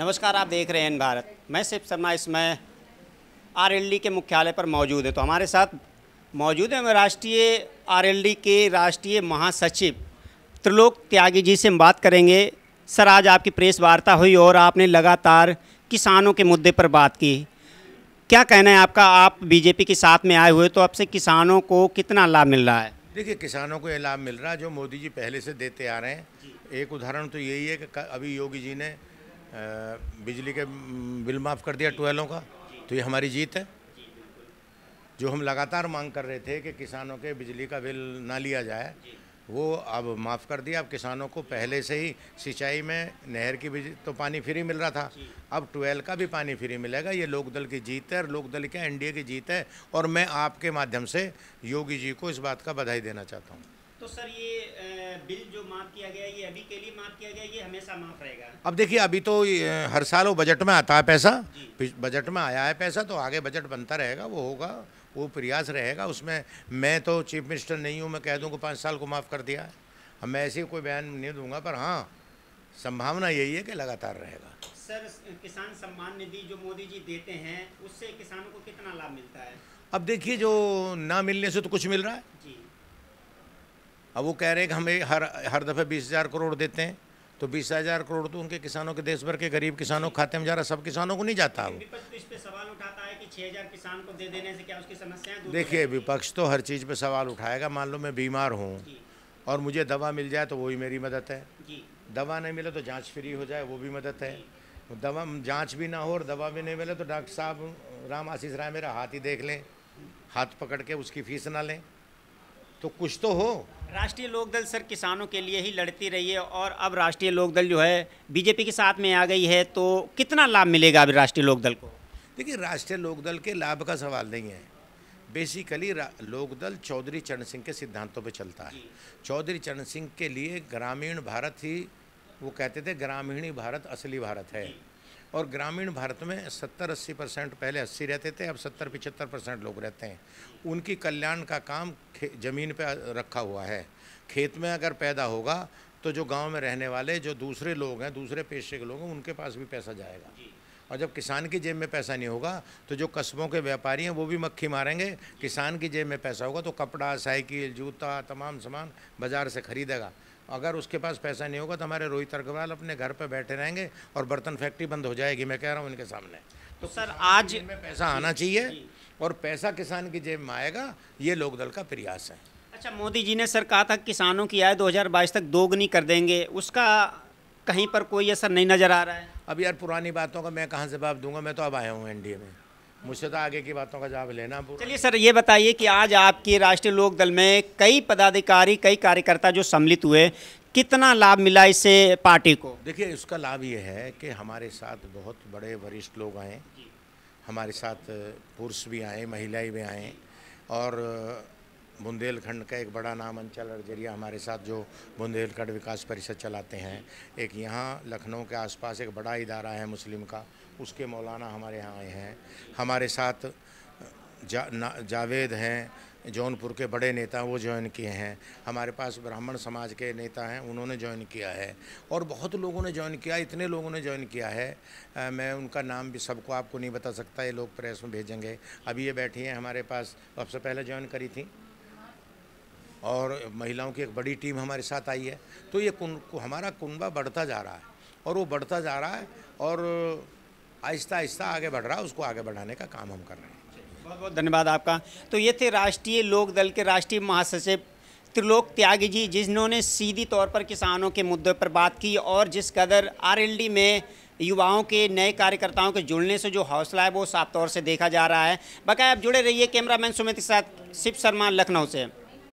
नमस्कार आप देख रहे हैं भारत मैं शिव शर्मा इसमें आर के मुख्यालय पर मौजूद है तो हमारे साथ मौजूद है राष्ट्रीय आर के राष्ट्रीय महासचिव त्रिलोक त्यागी जी से हम बात करेंगे सर आज आपकी प्रेस वार्ता हुई और आपने लगातार किसानों के मुद्दे पर बात की क्या कहना है आपका आप बीजेपी के साथ में आए हुए तो आपसे किसानों को कितना लाभ मिल रहा है देखिए किसानों को ये लाभ मिल रहा है जो मोदी जी पहले से देते आ रहे हैं एक उदाहरण तो यही है कि अभी योगी जी ने बिजली के बिल माफ़ कर दिया ट्वेल्वों का तो ये हमारी जीत है जो हम लगातार मांग कर रहे थे कि किसानों के बिजली का बिल ना लिया जाए वो अब माफ़ कर दिया अब किसानों को पहले से ही सिंचाई में नहर की भी तो पानी फ्री मिल रहा था अब ट्वेल्व का भी पानी फ्री मिलेगा ये लोकदल की जीत है और लोकदल के एनडीए की जीत है और मैं आपके माध्यम से योगी जी को इस बात का बधाई देना चाहता हूँ तो सर ये बिल जो माफ किया गया ये अभी के लिए माफ किया गया ये हमेशा माफ रहेगा अब देखिए अभी तो हर साल वो बजट में आता है पैसा बजट में आया है पैसा तो आगे बजट बनता रहेगा वो होगा वो प्रयास रहेगा उसमें मैं तो चीफ मिनिस्टर नहीं हूँ मैं कह दूँ कि पाँच साल को माफ़ कर दिया है मैं ऐसे कोई बयान नहीं दूंगा पर हाँ संभावना यही है कि लगातार रहेगा सर किसान सम्मान निधि जो मोदी जी देते हैं उससे किसानों को कितना लाभ मिलता है अब देखिए जो ना मिलने से तो कुछ मिल रहा है जी अब वो कह रहे हैं कि हमें हर हर दफ़े बीस हज़ार करोड़ देते हैं तो बीस हज़ार करोड़ तो उनके किसानों के देश भर के गरीब किसानों खाते में जा रहा सब किसानों को नहीं जाता वो समस्या देखिए विपक्ष तो हर चीज़ पर सवाल उठाएगा मान लो मैं बीमार हूँ और मुझे दवा मिल जाए तो वही मेरी मदद है दवा नहीं मिले तो जाँच फ्री हो जाए वो भी मदद है दवा जाँच भी ना हो और दवा भी नहीं मिले तो डॉक्टर साहब राम आशीष राय मेरा हाथ ही देख लें हाथ पकड़ के उसकी फीस ना लें तो कुछ तो हो राष्ट्रीय लोकदल सर किसानों के लिए ही लड़ती रही है और अब राष्ट्रीय लोकदल जो है बीजेपी के साथ में आ गई है तो कितना लाभ मिलेगा अभी राष्ट्रीय लोकदल को देखिए राष्ट्रीय लोकदल के लाभ का सवाल नहीं है बेसिकली लोकदल चौधरी चरण सिंह के सिद्धांतों पर चलता है चौधरी चरण सिंह के लिए ग्रामीण भारत ही वो कहते थे ग्रामीण भारत असली भारत है और ग्रामीण भारत में 70-80 परसेंट पहले 80 रहते थे अब 70-75 परसेंट लोग रहते हैं उनकी कल्याण का काम ज़मीन पर रखा हुआ है खेत में अगर पैदा होगा तो जो गांव में रहने वाले जो दूसरे लोग हैं दूसरे पेशे के लोग हैं उनके पास भी पैसा जाएगा और जब किसान की जेब में पैसा नहीं होगा तो जो कस्बों के व्यापारी हैं वो भी मक्खी मारेंगे किसान की जेब में पैसा होगा तो कपड़ा साइकिल जूता तमाम सामान बाज़ार से खरीदेगा अगर उसके पास पैसा नहीं होगा तो हमारे रोहित अग्रवाल अपने घर पर बैठे रहेंगे और बर्तन फैक्ट्री बंद हो जाएगी मैं कह रहा हूँ इनके सामने तो सर आज में पैसा आना चाहिए और पैसा किसान की जेब में आएगा ये लोकदल का प्रयास है अच्छा मोदी जी ने सर कहा था किसानों की आय 2022 तक दोगुनी कर देंगे उसका कहीं पर कोई असर नहीं नज़र आ रहा है अब यार पुरानी बातों का मैं कहाँ जवाब दूंगा मैं तो अब आया हूँ एनडीए में मुझसे तो आगे की बातों का जवाब लेना चलिए सर ये बताइए कि आज आपके राष्ट्रीय लोक दल में कई पदाधिकारी कई कार्यकर्ता जो सम्मिलित हुए कितना लाभ मिला इससे पार्टी को देखिए इसका लाभ ये है कि हमारे साथ बहुत बड़े वरिष्ठ लोग आए हमारे साथ पुरुष भी आए महिलाएं भी आए और बुंदेलखंड का एक बड़ा नाम अंचल जरिया हमारे साथ जो बुंदेलखंड विकास परिषद चलाते हैं एक यहाँ लखनऊ के आसपास एक बड़ा इदारा है मुस्लिम का उसके मौलाना हमारे यहाँ आए हैं हमारे साथ जा, जावेद हैं जौनपुर के बड़े नेता वो ज्वाइन किए हैं हमारे पास ब्राह्मण समाज के नेता हैं उन्होंने ज्वाइन किया है और बहुत लोगों ने ज्वाइन किया इतने लोगों ने ज्वाइन किया है आ, मैं उनका नाम भी सबको आपको नहीं बता सकता ये लोग प्रेस में भेजेंगे अभी ये बैठी हैं हमारे पास सबसे पहले ज्वाइन करी थी और महिलाओं की एक बड़ी टीम हमारे साथ आई है तो ये कुन, हमारा कुनबा बढ़ता जा रहा है और वो बढ़ता जा रहा है और आहिस्ता आहिस्ता आगे बढ़ रहा है उसको आगे बढ़ाने का काम हम कर रहे हैं बहुत बहुत धन्यवाद आपका तो ये थे राष्ट्रीय लोक दल के राष्ट्रीय महासचिव त्रिलोक त्यागी जी जिन्होंने सीधी तौर पर किसानों के मुद्दे पर बात की और जिस कदर आर में युवाओं के नए कार्यकर्ताओं के जुड़ने से जो हौसला है वो साफ तौर से देखा जा रहा है बकाया आप जुड़े रहिए कैमरामैन सुमित के साथ शिव शर्मा लखनऊ से